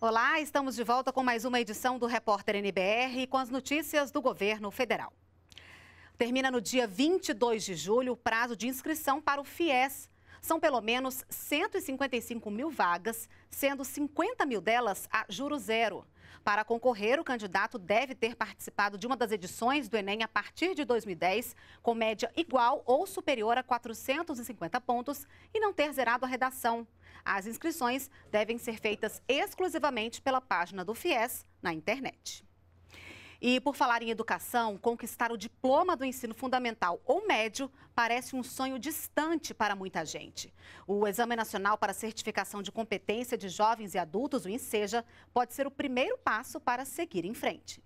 Olá, estamos de volta com mais uma edição do Repórter NBR com as notícias do governo federal. Termina no dia 22 de julho o prazo de inscrição para o FIES. São pelo menos 155 mil vagas, sendo 50 mil delas a juro zero. Para concorrer, o candidato deve ter participado de uma das edições do Enem a partir de 2010, com média igual ou superior a 450 pontos e não ter zerado a redação. As inscrições devem ser feitas exclusivamente pela página do FIES na internet. E por falar em educação, conquistar o diploma do ensino fundamental ou médio parece um sonho distante para muita gente. O Exame Nacional para Certificação de Competência de Jovens e Adultos, o INSEJA, pode ser o primeiro passo para seguir em frente.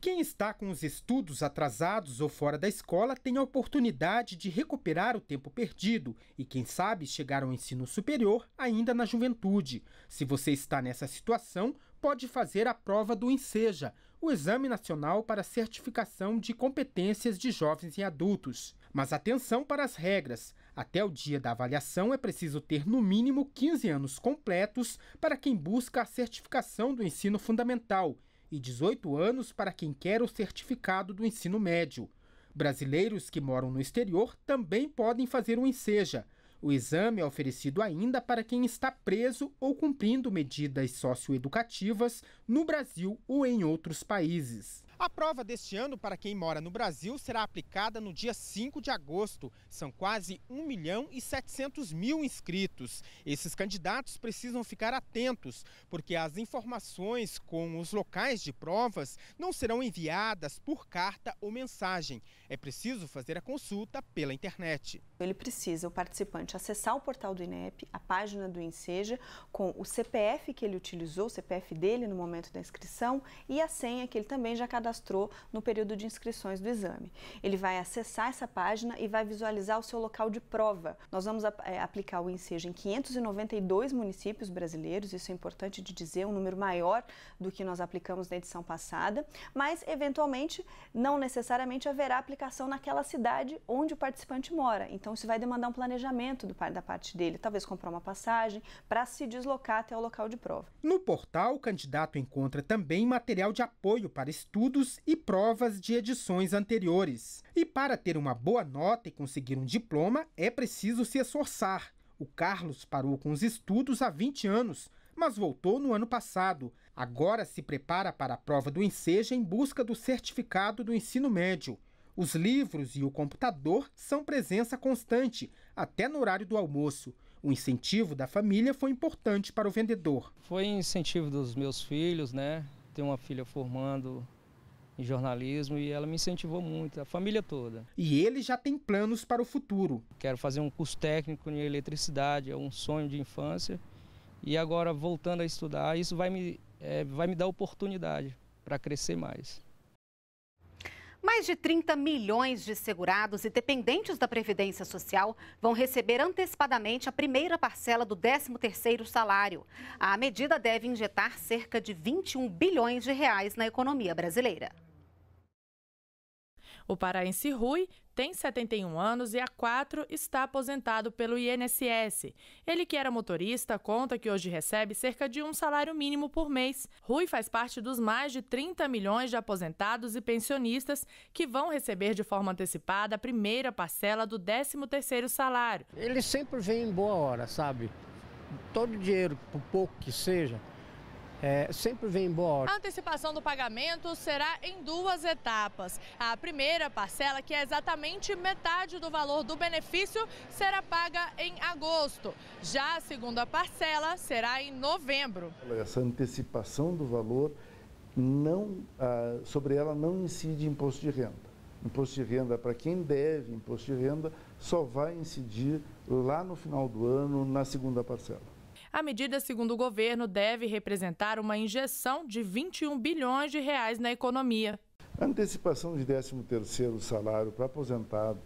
Quem está com os estudos atrasados ou fora da escola tem a oportunidade de recuperar o tempo perdido e, quem sabe, chegar ao ensino superior ainda na juventude. Se você está nessa situação, pode fazer a prova do Inseja, o Exame Nacional para Certificação de Competências de Jovens e Adultos. Mas atenção para as regras. Até o dia da avaliação é preciso ter no mínimo 15 anos completos para quem busca a certificação do ensino fundamental e 18 anos para quem quer o certificado do ensino médio. Brasileiros que moram no exterior também podem fazer o Inseja. O exame é oferecido ainda para quem está preso ou cumprindo medidas socioeducativas no Brasil ou em outros países. A prova deste ano para quem mora no Brasil será aplicada no dia 5 de agosto. São quase 1 milhão e 700 mil inscritos. Esses candidatos precisam ficar atentos, porque as informações com os locais de provas não serão enviadas por carta ou mensagem. É preciso fazer a consulta pela internet. Ele precisa, o participante, acessar o portal do INEP, a página do INSEJA, com o CPF que ele utilizou, o CPF dele no momento da inscrição e a senha que ele também já cadastrou cadastrou no período de inscrições do exame. Ele vai acessar essa página e vai visualizar o seu local de prova. Nós vamos eh, aplicar o ensejo em 592 municípios brasileiros, isso é importante de dizer, um número maior do que nós aplicamos na edição passada, mas eventualmente não necessariamente haverá aplicação naquela cidade onde o participante mora. Então isso vai demandar um planejamento do, da parte dele, talvez comprar uma passagem para se deslocar até o local de prova. No portal, o candidato encontra também material de apoio para estudos estudos e provas de edições anteriores. E para ter uma boa nota e conseguir um diploma, é preciso se esforçar. O Carlos parou com os estudos há 20 anos, mas voltou no ano passado. Agora se prepara para a prova do Enseja em busca do certificado do ensino médio. Os livros e o computador são presença constante, até no horário do almoço. O incentivo da família foi importante para o vendedor. Foi incentivo dos meus filhos, né? Ter uma filha formando em jornalismo e ela me incentivou muito, a família toda. E ele já tem planos para o futuro. Quero fazer um curso técnico em eletricidade, é um sonho de infância. E agora, voltando a estudar, isso vai me, é, vai me dar oportunidade para crescer mais. Mais de 30 milhões de segurados e dependentes da Previdência Social vão receber antecipadamente a primeira parcela do 13º salário. A medida deve injetar cerca de 21 bilhões de reais na economia brasileira. O paraense Rui tem 71 anos e há quatro está aposentado pelo INSS. Ele que era motorista conta que hoje recebe cerca de um salário mínimo por mês. Rui faz parte dos mais de 30 milhões de aposentados e pensionistas que vão receber de forma antecipada a primeira parcela do 13º salário. Ele sempre vem em boa hora, sabe? Todo dinheiro, por pouco que seja, é, sempre vem embora. A antecipação do pagamento será em duas etapas. A primeira parcela, que é exatamente metade do valor do benefício, será paga em agosto. Já a segunda parcela será em novembro. Essa antecipação do valor, não, ah, sobre ela não incide imposto de renda. Imposto de renda para quem deve imposto de renda só vai incidir lá no final do ano, na segunda parcela. A medida, segundo o governo, deve representar uma injeção de 21 bilhões de reais na economia. A antecipação de 13º salário para aposentados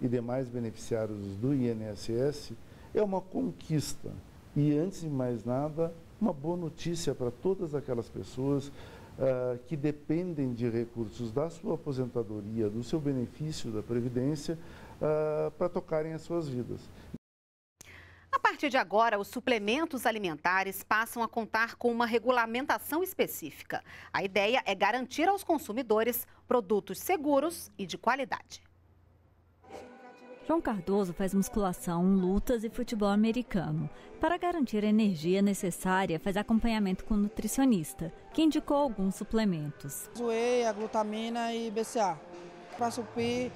e demais beneficiários do INSS é uma conquista e, antes de mais nada, uma boa notícia para todas aquelas pessoas uh, que dependem de recursos da sua aposentadoria, do seu benefício da Previdência, uh, para tocarem as suas vidas partir de agora, os suplementos alimentares passam a contar com uma regulamentação específica. A ideia é garantir aos consumidores produtos seguros e de qualidade. João Cardoso faz musculação, lutas e futebol americano. Para garantir a energia necessária, faz acompanhamento com o nutricionista, que indicou alguns suplementos. Zoei, a glutamina e BCA. Para suprir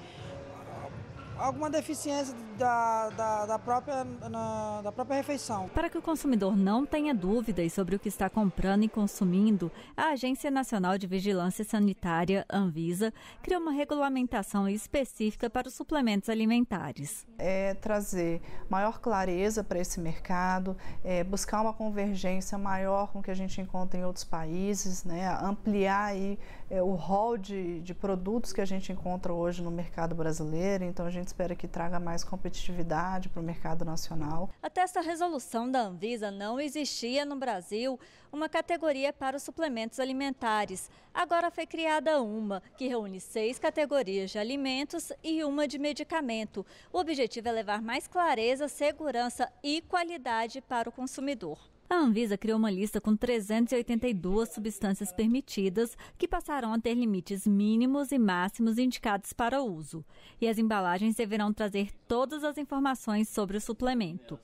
alguma deficiência da, da, da própria, na, da própria refeição. Para que o consumidor não tenha dúvidas sobre o que está comprando e consumindo, a Agência Nacional de Vigilância Sanitária, Anvisa, criou uma regulamentação específica para os suplementos alimentares. É trazer maior clareza para esse mercado, é buscar uma convergência maior com o que a gente encontra em outros países, né? ampliar aí, é, o rol de, de produtos que a gente encontra hoje no mercado brasileiro. Então, a gente espera que traga mais competitividade para o mercado nacional. Até essa resolução da Anvisa não existia no Brasil uma categoria para os suplementos alimentares. Agora foi criada uma, que reúne seis categorias de alimentos e uma de medicamento. O objetivo é levar mais clareza, segurança e qualidade para o consumidor a Anvisa criou uma lista com 382 substâncias permitidas que passarão a ter limites mínimos e máximos indicados para uso. E as embalagens deverão trazer todas as informações sobre o suplemento.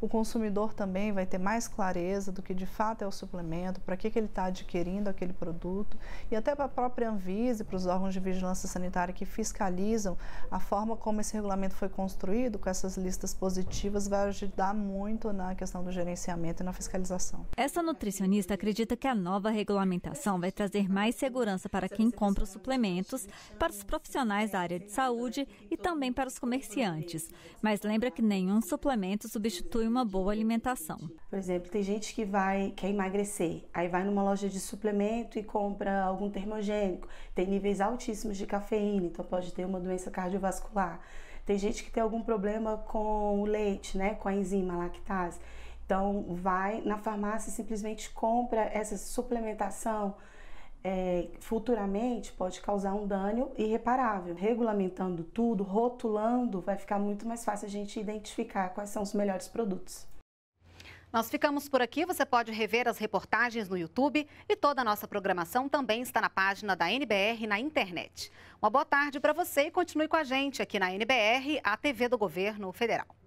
O consumidor também vai ter mais clareza do que de fato é o suplemento, para que, que ele está adquirindo aquele produto e até para a própria Anvisa e para os órgãos de vigilância sanitária que fiscalizam a forma como esse regulamento foi construído, com essas listas positivas, vai ajudar muito na questão do gerenciamento e na fiscalização fiscalização. Essa nutricionista acredita que a nova regulamentação vai trazer mais segurança para quem compra os suplementos, para os profissionais da área de saúde e também para os comerciantes. Mas lembra que nenhum suplemento substitui uma boa alimentação. Por exemplo, tem gente que vai quer emagrecer, aí vai numa loja de suplemento e compra algum termogênico. Tem níveis altíssimos de cafeína, então pode ter uma doença cardiovascular. Tem gente que tem algum problema com o leite, né, com a enzima lactase. Então, vai na farmácia e simplesmente compra essa suplementação. É, futuramente pode causar um dano irreparável. Regulamentando tudo, rotulando, vai ficar muito mais fácil a gente identificar quais são os melhores produtos. Nós ficamos por aqui. Você pode rever as reportagens no YouTube e toda a nossa programação também está na página da NBR na internet. Uma boa tarde para você e continue com a gente aqui na NBR, a TV do Governo Federal.